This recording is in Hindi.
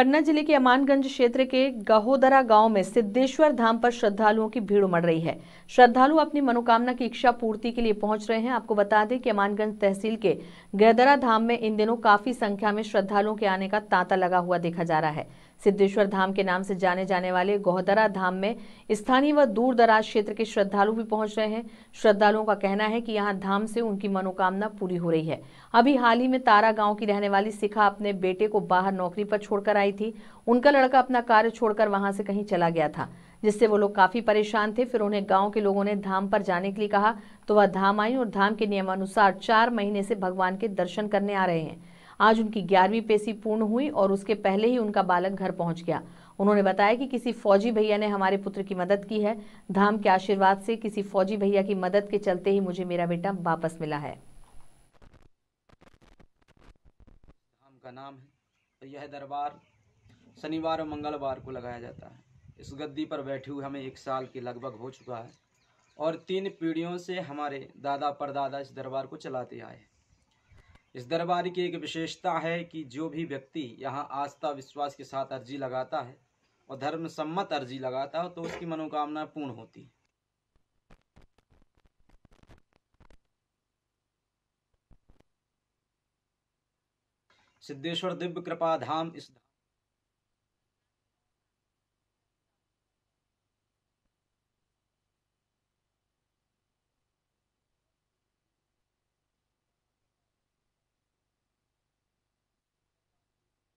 पन्ना जिले के अमानगंज क्षेत्र के गहोदरा गांव में सिद्धेश्वर धाम पर श्रद्धालुओं की भीड़ उमड़ रही है श्रद्धालु अपनी मनोकामना की इच्छा पूर्ति के लिए पहुंच रहे हैं आपको बता दें कि अमानगंज तहसील के गहदरा धाम में इन दिनों काफी संख्या में श्रद्धालुओं के आने का तांता लगा हुआ देखा जा रहा है सिद्धेश्वर धाम के नाम से जाने जाने वाले गोहदरा धाम में स्थानीय व दूर दराज क्षेत्र के श्रद्धालु भी पहुंच रहे हैं श्रद्धालुओं का कहना है कि यहाँ धाम से उनकी मनोकामना पूरी हो रही है अभी हाल ही में तारा गांव की रहने वाली सिखा अपने बेटे को बाहर नौकरी पर छोड़कर आई थी उनका लड़का अपना कार्य छोड़कर वहां से कहीं चला गया था जिससे वो लोग काफी परेशान थे फिर उन्हें गांव के लोगों ने धाम पर जाने के लिए कहा तो वह धाम आई और धाम के नियमानुसार चार महीने से भगवान के दर्शन करने आ रहे हैं आज उनकी ग्यारहवीं पेशी पूर्ण हुई और उसके पहले ही उनका बालक घर पहुंच गया उन्होंने बताया कि किसी फौजी भैया ने हमारे पुत्र की मदद की है धाम के आशीर्वाद से किसी फौजी भैया की मदद के चलते ही मुझे मेरा बेटा वापस मिला है धाम का नाम है तो यह दरबार शनिवार और मंगलवार को लगाया जाता है इस गद्दी पर बैठे हुए हमें एक साल के लगभग हो चुका है और तीन पीढ़ियों से हमारे दादा परदादा इस दरबार को चलाते आए हैं इस दरबार की एक विशेषता है कि जो भी व्यक्ति यहाँ आस्था विश्वास के साथ अर्जी लगाता है और धर्म सम्मत अर्जी लगाता है तो उसकी मनोकामना पूर्ण होती है सिद्धेश्वर दिव्य कृपा धाम इस धाम